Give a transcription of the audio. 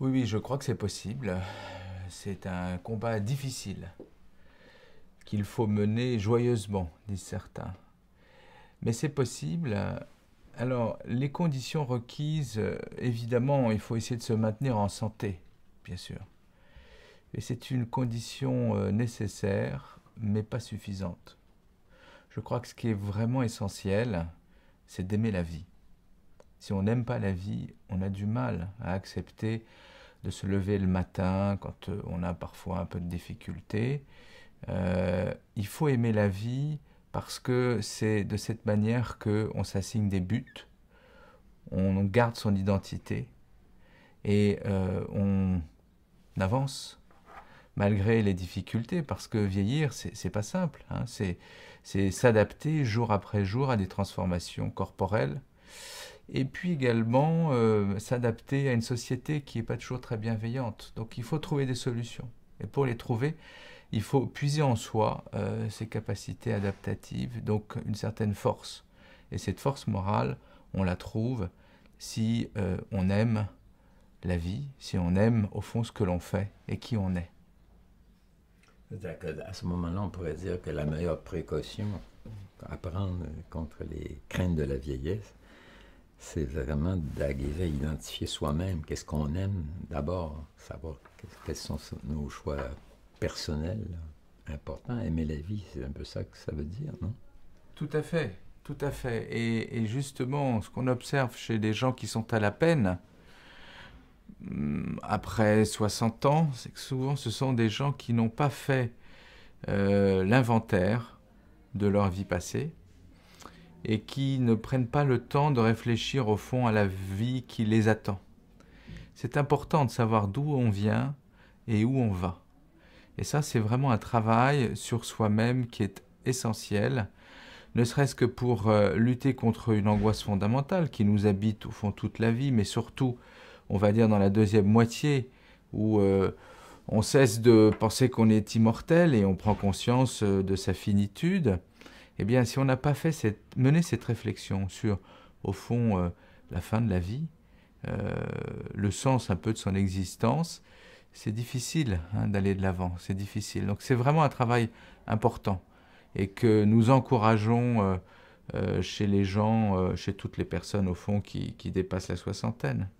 Oui, oui, je crois que c'est possible. C'est un combat difficile qu'il faut mener joyeusement, disent certains. Mais c'est possible. Alors, les conditions requises, évidemment, il faut essayer de se maintenir en santé, bien sûr. Et c'est une condition euh, nécessaire, mais pas suffisante. Je crois que ce qui est vraiment essentiel, c'est d'aimer la vie. Si on n'aime pas la vie, on a du mal à accepter de se lever le matin quand euh, on a parfois un peu de difficultés. Euh, il faut aimer la vie parce que c'est de cette manière que on s'assigne des buts, on garde son identité et euh, on avance malgré les difficultés, parce que vieillir, c'est pas simple. Hein. C'est s'adapter jour après jour à des transformations corporelles et puis également euh, s'adapter à une société qui n'est pas toujours très bienveillante. Donc il faut trouver des solutions. Et pour les trouver, il faut puiser en soi euh, ses capacités adaptatives, donc une certaine force. Et cette force morale, on la trouve si euh, on aime la vie, si on aime au fond ce que l'on fait et qui on est. À ce moment-là, on pourrait dire que la meilleure précaution à prendre contre les craintes de la vieillesse, c'est vraiment d'arriver à identifier soi-même qu'est-ce qu'on aime d'abord, savoir quels sont nos choix personnels importants. Aimer la vie, c'est un peu ça que ça veut dire, non Tout à fait, tout à fait. Et, justement, ce qu'on observe chez des gens qui sont à la peine, hmm, après 60 ans, c'est que souvent ce sont des gens qui n'ont pas fait euh, l'inventaire de leur vie passée, et qui ne prennent pas le temps de réfléchir au fond à la vie qui les attend. C'est important de savoir d'où on vient et où on va. Et ça, c'est vraiment un travail sur soi-même qui est essentiel, ne serait-ce que pour euh, lutter contre une angoisse fondamentale qui nous habite au fond toute la vie, mais surtout, on va dire, dans la deuxième moitié, où euh, on cesse de penser qu'on est immortel et on prend conscience euh, de sa finitude eh bien, si on n'a pas fait cette, mené cette réflexion sur, au fond, euh, la fin de la vie, euh, le sens un peu de son existence, c'est difficile hein, d'aller de l'avant, c'est difficile. Donc c'est vraiment un travail important et que nous encourageons euh, chez les gens, chez toutes les personnes au fond qui dépassent la soixantaine.